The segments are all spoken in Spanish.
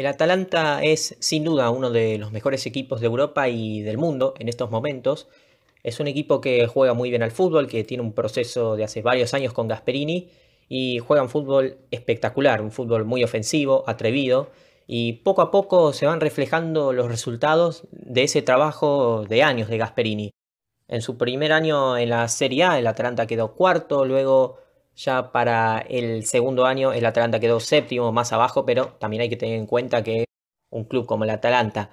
El Atalanta es sin duda uno de los mejores equipos de Europa y del mundo en estos momentos. Es un equipo que juega muy bien al fútbol, que tiene un proceso de hace varios años con Gasperini y juega un fútbol espectacular, un fútbol muy ofensivo, atrevido y poco a poco se van reflejando los resultados de ese trabajo de años de Gasperini. En su primer año en la Serie A, el Atalanta quedó cuarto, luego ya para el segundo año el Atalanta quedó séptimo más abajo, pero también hay que tener en cuenta que un club como el Atalanta,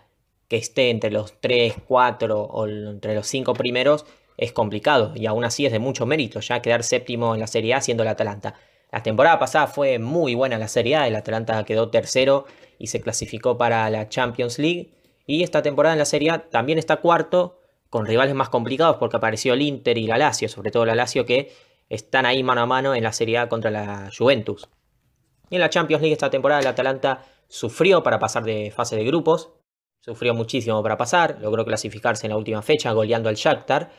que esté entre los 3, 4 o entre los 5 primeros, es complicado y aún así es de mucho mérito ya quedar séptimo en la Serie A siendo el Atalanta. La temporada pasada fue muy buena la Serie A, el Atalanta quedó tercero y se clasificó para la Champions League. Y esta temporada en la Serie A también está cuarto, con rivales más complicados porque apareció el Inter y la Lazio, sobre todo la Lazio que están ahí mano a mano en la Serie A contra la Juventus. Y en la Champions League esta temporada el Atalanta sufrió para pasar de fase de grupos, sufrió muchísimo para pasar, logró clasificarse en la última fecha goleando al Shakhtar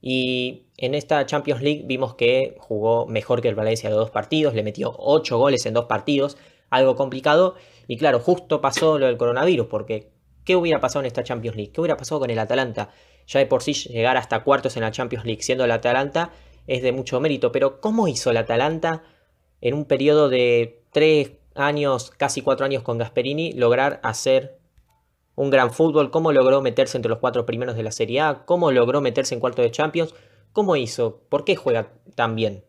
y en esta Champions League vimos que jugó mejor que el Valencia de dos partidos, le metió ocho goles en dos partidos, algo complicado y claro, justo pasó lo del coronavirus porque ¿qué hubiera pasado en esta Champions League? ¿Qué hubiera pasado con el Atalanta? Ya de por sí llegar hasta cuartos en la Champions League siendo el Atalanta es de mucho mérito, pero ¿cómo hizo la Atalanta en un periodo de tres años, casi cuatro años con Gasperini, lograr hacer un gran fútbol? ¿Cómo logró meterse entre los cuatro primeros de la Serie A? ¿Cómo logró meterse en cuarto de Champions? ¿Cómo hizo? ¿Por qué juega tan bien?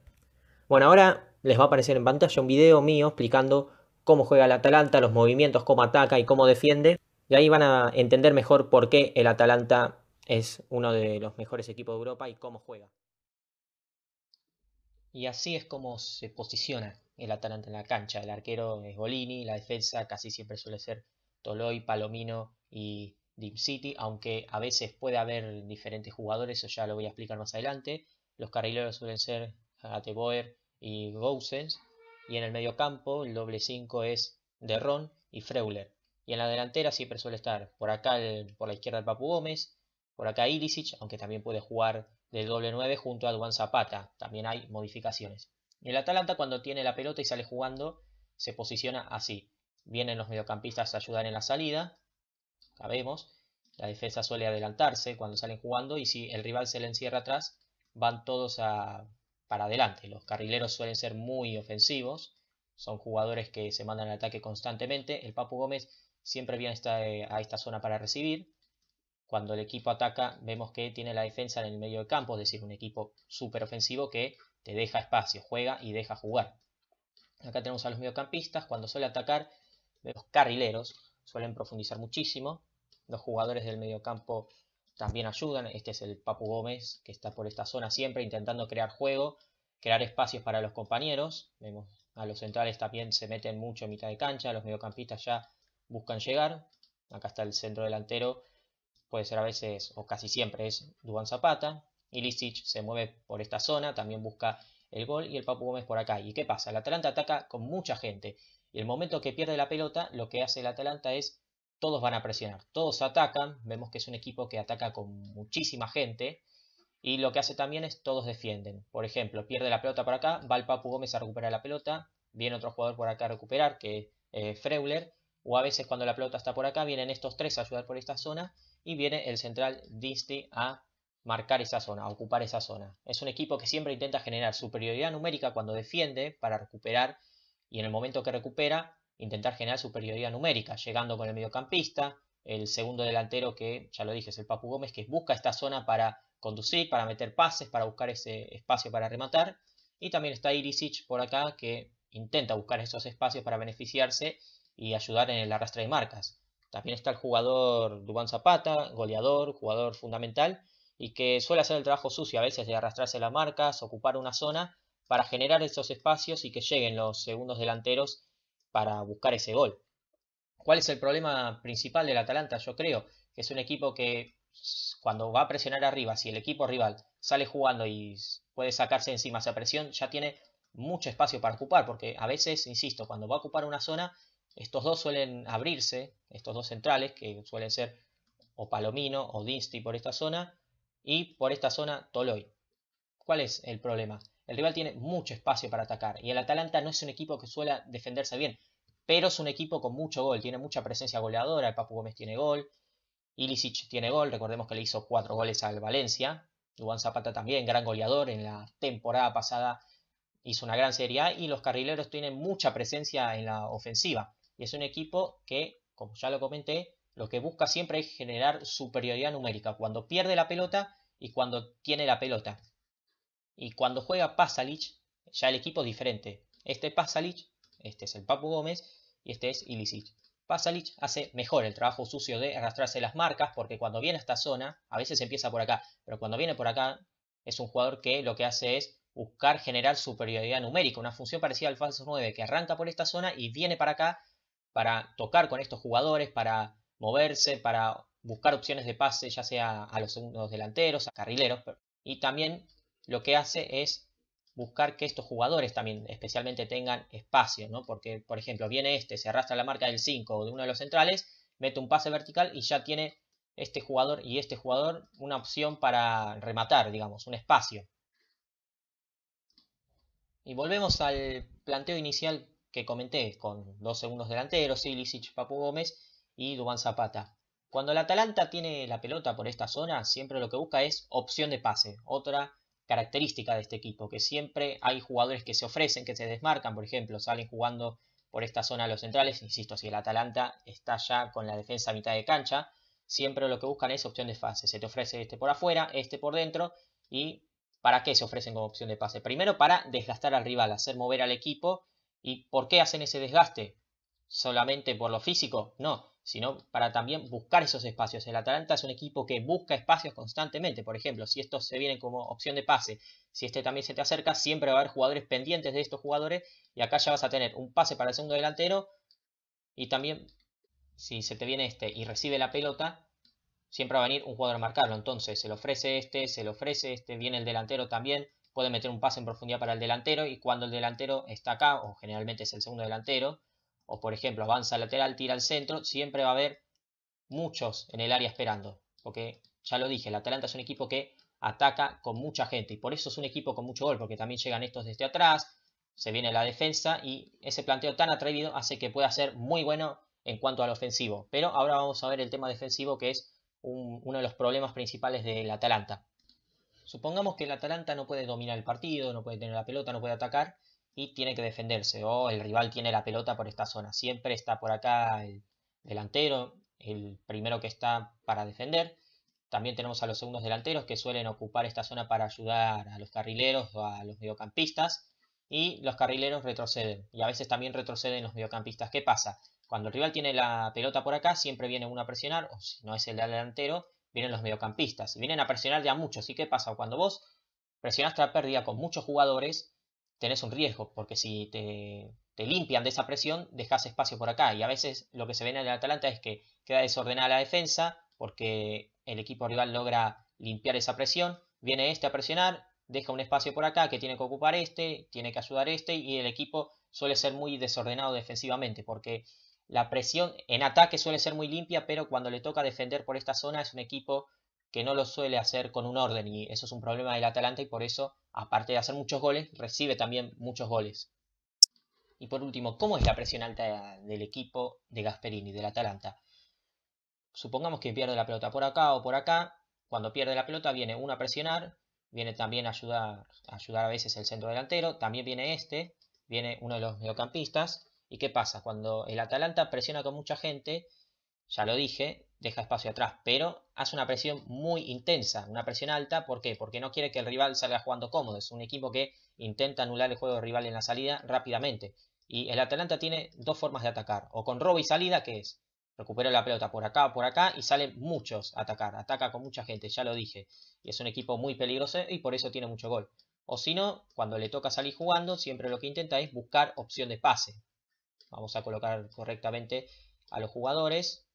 Bueno, ahora les va a aparecer en pantalla un video mío explicando cómo juega el Atalanta, los movimientos, cómo ataca y cómo defiende. Y ahí van a entender mejor por qué el Atalanta es uno de los mejores equipos de Europa y cómo juega. Y así es como se posiciona el Atalanta en la cancha. El arquero es Bolini, la defensa casi siempre suele ser Toloy, Palomino y Deep City, aunque a veces puede haber diferentes jugadores, eso ya lo voy a explicar más adelante. Los carrileros suelen ser Ateboer y Gousens. Y en el medio campo, el doble 5 es Ron y Freuler. Y en la delantera siempre suele estar por acá, por la izquierda, el Papu Gómez, por acá Ilicic, aunque también puede jugar del doble 9 junto a Duan Zapata. También hay modificaciones. el Atalanta cuando tiene la pelota y sale jugando se posiciona así. Vienen los mediocampistas a ayudar en la salida. Sabemos. La defensa suele adelantarse cuando salen jugando y si el rival se le encierra atrás, van todos para adelante. Los carrileros suelen ser muy ofensivos. Son jugadores que se mandan al ataque constantemente. El Papu Gómez siempre viene a esta eh, zona para recibir cuando el equipo ataca vemos que tiene la defensa en el medio de campo, es decir, un equipo súper ofensivo que te deja espacio, juega y deja jugar. Acá tenemos a los mediocampistas, cuando suele atacar, los carrileros suelen profundizar muchísimo, los jugadores del mediocampo también ayudan, este es el Papu Gómez que está por esta zona siempre intentando crear juego, crear espacios para los compañeros, vemos a los centrales también se meten mucho en mitad de cancha, los mediocampistas ya buscan llegar, acá está el centro delantero puede ser a veces o casi siempre es Duan Zapata. Ilicic se mueve por esta zona, también busca el gol y el Papu Gómez por acá. ¿Y qué pasa? El Atalanta ataca con mucha gente y el momento que pierde la pelota, lo que hace el Atalanta es todos van a presionar, todos atacan, vemos que es un equipo que ataca con muchísima gente y lo que hace también es todos defienden. Por ejemplo, pierde la pelota por acá, va el Papu Gómez a recuperar la pelota, viene otro jugador por acá a recuperar que es eh, Freuler o a veces cuando la pelota está por acá vienen estos tres a ayudar por esta zona y viene el central Dinsley a marcar esa zona, a ocupar esa zona. Es un equipo que siempre intenta generar superioridad numérica cuando defiende para recuperar y en el momento que recupera intentar generar superioridad numérica, llegando con el mediocampista, el segundo delantero que ya lo dije es el Papu Gómez, que busca esta zona para conducir, para meter pases, para buscar ese espacio para rematar. Y también está Irisic por acá que intenta buscar esos espacios para beneficiarse y ayudar en el arrastre de marcas. También está el jugador Dubán Zapata, goleador, jugador fundamental, y que suele hacer el trabajo sucio a veces de arrastrarse las marcas, ocupar una zona para generar esos espacios y que lleguen los segundos delanteros para buscar ese gol. ¿Cuál es el problema principal del Atalanta? Yo creo que es un equipo que cuando va a presionar arriba, si el equipo rival sale jugando y puede sacarse encima esa presión, ya tiene mucho espacio para ocupar, porque a veces, insisto, cuando va a ocupar una zona, estos dos suelen abrirse, estos dos centrales, que suelen ser o Palomino o Dinsti por esta zona, y por esta zona Toloy. ¿Cuál es el problema? El rival tiene mucho espacio para atacar, y el Atalanta no es un equipo que suele defenderse bien, pero es un equipo con mucho gol, tiene mucha presencia goleadora, el Papu Gómez tiene gol, Ilicic tiene gol, recordemos que le hizo cuatro goles al Valencia, Juan Zapata también, gran goleador, en la temporada pasada hizo una gran Serie A, y los carrileros tienen mucha presencia en la ofensiva y es un equipo que, como ya lo comenté, lo que busca siempre es generar superioridad numérica cuando pierde la pelota y cuando tiene la pelota. Y cuando juega pasalich ya el equipo es diferente. Este pasalich este es el Papu Gómez y este es Ilicic. Pasalich hace mejor el trabajo sucio de arrastrarse las marcas porque cuando viene a esta zona, a veces empieza por acá, pero cuando viene por acá es un jugador que lo que hace es buscar generar superioridad numérica, una función parecida al falso 9 que arranca por esta zona y viene para acá para tocar con estos jugadores, para moverse, para buscar opciones de pase, ya sea a los segundos delanteros, a carrileros, y también lo que hace es buscar que estos jugadores también especialmente tengan espacio, ¿no? Porque, por ejemplo, viene este, se arrastra la marca del 5 o de uno de los centrales, mete un pase vertical y ya tiene este jugador y este jugador una opción para rematar, digamos, un espacio. Y volvemos al planteo inicial que comenté, con dos segundos delanteros, Ilicic, Papu Gómez y Dubán Zapata. Cuando el Atalanta tiene la pelota por esta zona, siempre lo que busca es opción de pase, otra característica de este equipo, que siempre hay jugadores que se ofrecen, que se desmarcan, por ejemplo, salen jugando por esta zona los centrales, insisto, si el Atalanta está ya con la defensa a mitad de cancha, siempre lo que buscan es opción de pase, se te ofrece este por afuera, este por dentro, y ¿para qué se ofrecen como opción de pase? Primero para desgastar al rival, hacer mover al equipo ¿Y por qué hacen ese desgaste? ¿Solamente por lo físico? No, sino para también buscar esos espacios. El Atalanta es un equipo que busca espacios constantemente. Por ejemplo, si estos se vienen como opción de pase, si este también se te acerca, siempre va a haber jugadores pendientes de estos jugadores. Y acá ya vas a tener un pase para el segundo delantero. Y también, si se te viene este y recibe la pelota, siempre va a venir un jugador a marcarlo. Entonces, se le ofrece este, se le ofrece este, viene el delantero también puede meter un pase en profundidad para el delantero y cuando el delantero está acá, o generalmente es el segundo delantero, o por ejemplo avanza lateral, tira al centro, siempre va a haber muchos en el área esperando. Porque ya lo dije, el Atalanta es un equipo que ataca con mucha gente y por eso es un equipo con mucho gol, porque también llegan estos desde atrás, se viene la defensa y ese planteo tan atrevido hace que pueda ser muy bueno en cuanto al ofensivo. Pero ahora vamos a ver el tema defensivo que es uno de los problemas principales del Atalanta. Supongamos que el Atalanta no puede dominar el partido, no puede tener la pelota, no puede atacar y tiene que defenderse. O el rival tiene la pelota por esta zona. Siempre está por acá el delantero, el primero que está para defender. También tenemos a los segundos delanteros que suelen ocupar esta zona para ayudar a los carrileros o a los mediocampistas. Y los carrileros retroceden. Y a veces también retroceden los mediocampistas. ¿Qué pasa? Cuando el rival tiene la pelota por acá, siempre viene uno a presionar, o si no es el delantero, vienen los mediocampistas vienen a presionar ya mucho. ¿Y qué pasa? Cuando vos presionaste la pérdida con muchos jugadores, tenés un riesgo, porque si te, te limpian de esa presión, dejas espacio por acá. Y a veces lo que se ve en el Atalanta es que queda desordenada la defensa, porque el equipo rival logra limpiar esa presión, viene este a presionar, deja un espacio por acá que tiene que ocupar este, tiene que ayudar este, y el equipo suele ser muy desordenado defensivamente, porque la presión en ataque suele ser muy limpia, pero cuando le toca defender por esta zona es un equipo que no lo suele hacer con un orden y eso es un problema del Atalanta y por eso, aparte de hacer muchos goles, recibe también muchos goles. Y por último, ¿cómo es la presión alta del equipo de Gasperini, del Atalanta? Supongamos que pierde la pelota por acá o por acá. Cuando pierde la pelota viene uno a presionar, viene también a ayudar, a ayudar a veces el centro delantero, también viene este, viene uno de los mediocampistas ¿Y qué pasa? Cuando el Atalanta presiona con mucha gente, ya lo dije, deja espacio atrás, pero hace una presión muy intensa, una presión alta, ¿por qué? Porque no quiere que el rival salga jugando cómodo, es un equipo que intenta anular el juego del rival en la salida rápidamente. Y el Atalanta tiene dos formas de atacar, o con robo y salida, que es recupera la pelota por acá o por acá y salen muchos a atacar, ataca con mucha gente, ya lo dije, y es un equipo muy peligroso y por eso tiene mucho gol. O si no, cuando le toca salir jugando, siempre lo que intenta es buscar opción de pase, Vamos a colocar correctamente a los jugadores.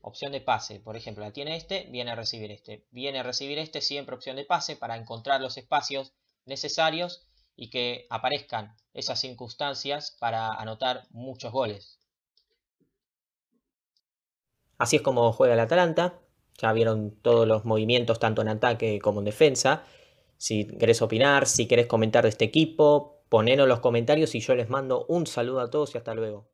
Opción de pase, por ejemplo, la tiene este, viene a recibir este. Viene a recibir este, siempre opción de pase para encontrar los espacios necesarios y que aparezcan esas circunstancias para anotar muchos goles. Así es como juega el Atalanta. Ya vieron todos los movimientos, tanto en ataque como en defensa. Si querés opinar, si querés comentar de este equipo, Ponen en los comentarios y yo les mando un saludo a todos y hasta luego.